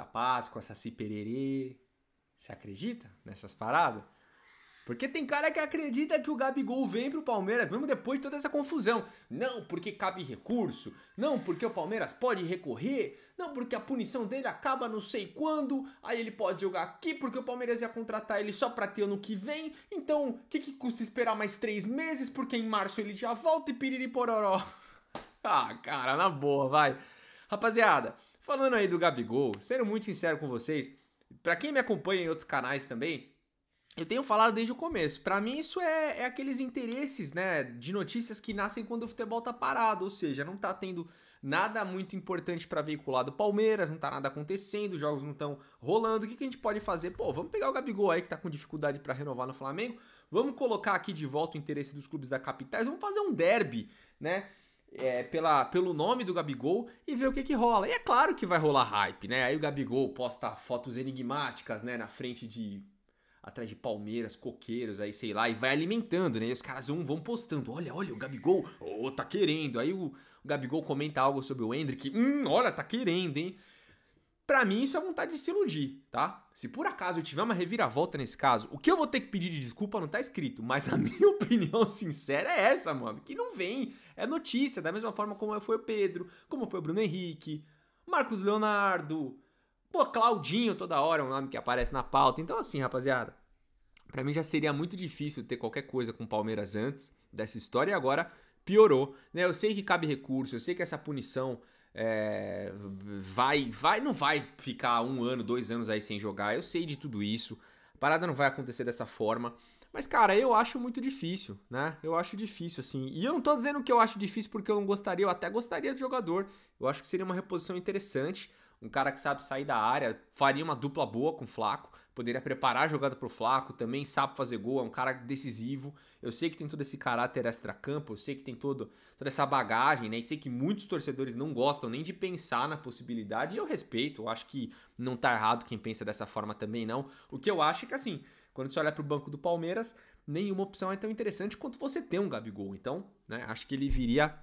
da Páscoa, Saci Pererê. Você acredita nessas paradas? Porque tem cara que acredita que o Gabigol vem pro Palmeiras, mesmo depois de toda essa confusão. Não porque cabe recurso, não porque o Palmeiras pode recorrer, não porque a punição dele acaba não sei quando, aí ele pode jogar aqui porque o Palmeiras ia contratar ele só pra ter ano que vem. Então, o que, que custa esperar mais três meses? Porque em março ele já volta e piriri pororó. ah, cara, na boa, vai. Rapaziada, Falando aí do Gabigol, sendo muito sincero com vocês, para quem me acompanha em outros canais também, eu tenho falado desde o começo. Para mim, isso é, é, aqueles interesses, né, de notícias que nascem quando o futebol tá parado, ou seja, não tá tendo nada muito importante para veicular do Palmeiras, não tá nada acontecendo, os jogos não estão rolando. O que, que a gente pode fazer? Pô, vamos pegar o Gabigol aí que tá com dificuldade para renovar no Flamengo, vamos colocar aqui de volta o interesse dos clubes da capitais, vamos fazer um derby, né? é, pela, pelo nome do Gabigol e ver o que, que rola. E é claro que vai rolar hype, né? Aí o Gabigol posta fotos enigmáticas, né? Na frente de. Atrás de palmeiras, coqueiros, aí sei lá, e vai alimentando, né? E os caras vão, vão postando: olha, olha, o Gabigol, ô, oh, tá querendo. Aí o, o Gabigol comenta algo sobre o Hendrick: hum, olha, tá querendo, hein? Para mim, isso é vontade de se iludir, tá? Se por acaso eu tiver uma reviravolta nesse caso, o que eu vou ter que pedir de desculpa não tá escrito, mas a minha opinião sincera é essa, mano, que não vem. É notícia, da mesma forma como foi o Pedro, como foi o Bruno Henrique, Marcos Leonardo, pô, Claudinho toda hora é um nome que aparece na pauta. Então, assim, rapaziada, para mim já seria muito difícil ter qualquer coisa com o Palmeiras antes dessa história e agora piorou, né? Eu sei que cabe recurso, eu sei que essa punição é, vai, vai, não vai ficar um ano, dois anos aí sem jogar. Eu sei de tudo isso. A parada não vai acontecer dessa forma. Mas, cara, eu acho muito difícil, né? Eu acho difícil, assim. E eu não tô dizendo que eu acho difícil porque eu não gostaria, eu até gostaria do jogador. Eu acho que seria uma reposição interessante um cara que sabe sair da área, faria uma dupla boa com o Flaco, poderia preparar a jogada para o Flaco, também sabe fazer gol, é um cara decisivo. Eu sei que tem todo esse caráter extra-campo, eu sei que tem todo, toda essa bagagem, né? E sei que muitos torcedores não gostam nem de pensar na possibilidade, e eu respeito, eu acho que não tá errado quem pensa dessa forma também, não. O que eu acho é que, assim, quando você olha para o banco do Palmeiras, nenhuma opção é tão interessante quanto você ter um Gabigol. Então, né, acho que ele viria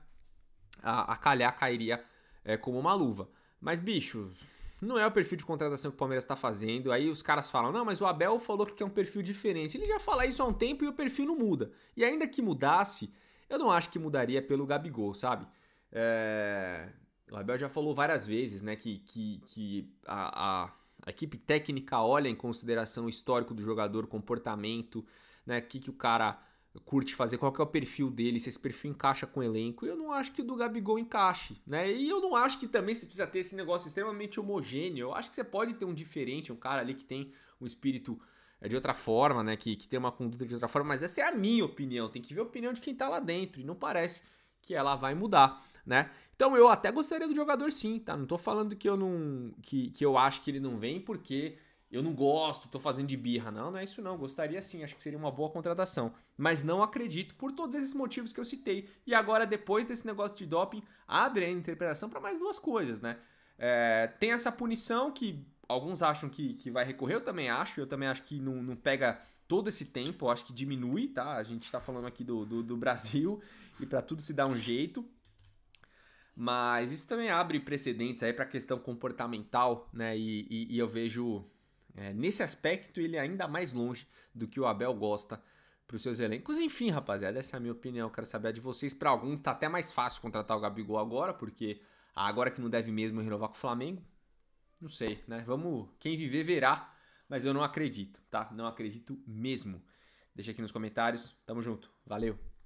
a, a calhar, cairia é, como uma luva. Mas, bicho, não é o perfil de contratação que o Palmeiras está fazendo. Aí os caras falam: não, mas o Abel falou que é um perfil diferente. Ele já fala isso há um tempo e o perfil não muda. E ainda que mudasse, eu não acho que mudaria pelo Gabigol, sabe? É... O Abel já falou várias vezes né, que, que, que a, a, a equipe técnica olha em consideração o histórico do jogador, comportamento, né, que, que o cara curte fazer, qual que é o perfil dele, se esse perfil encaixa com o elenco. Eu não acho que o do Gabigol encaixe, né? E eu não acho que também você precisa ter esse negócio extremamente homogêneo. Eu acho que você pode ter um diferente, um cara ali que tem um espírito eh, de outra forma, né? Que, que tem uma conduta de outra forma, mas essa é a minha opinião. Tem que ver a opinião de quem tá lá dentro. E não parece que ela vai mudar, né? Então eu até gostaria do jogador sim, tá? Não tô falando que eu não. que, que eu acho que ele não vem, porque eu não gosto, tô fazendo de birra. Não, não é isso não. Gostaria sim, acho que seria uma boa contratação. Mas não acredito por todos esses motivos que eu citei. E agora, depois desse negócio de doping, abre a interpretação para mais duas coisas, né? É, tem essa punição que alguns acham que, que vai recorrer, eu também acho. Eu também acho que não, não pega todo esse tempo, eu acho que diminui, tá? A gente tá falando aqui do, do, do Brasil e para tudo se dar um jeito. Mas isso também abre precedentes aí para questão comportamental, né? E, e, e eu vejo é, nesse aspecto, ele é ainda mais longe do que o Abel gosta para os seus elencos. Enfim, rapaziada, essa é a minha opinião. Quero saber a de vocês. Para alguns está até mais fácil contratar o Gabigol agora, porque agora que não deve mesmo renovar com o Flamengo. Não sei, né? Vamos. Quem viver verá. Mas eu não acredito, tá? Não acredito mesmo. Deixa aqui nos comentários. Tamo junto. Valeu.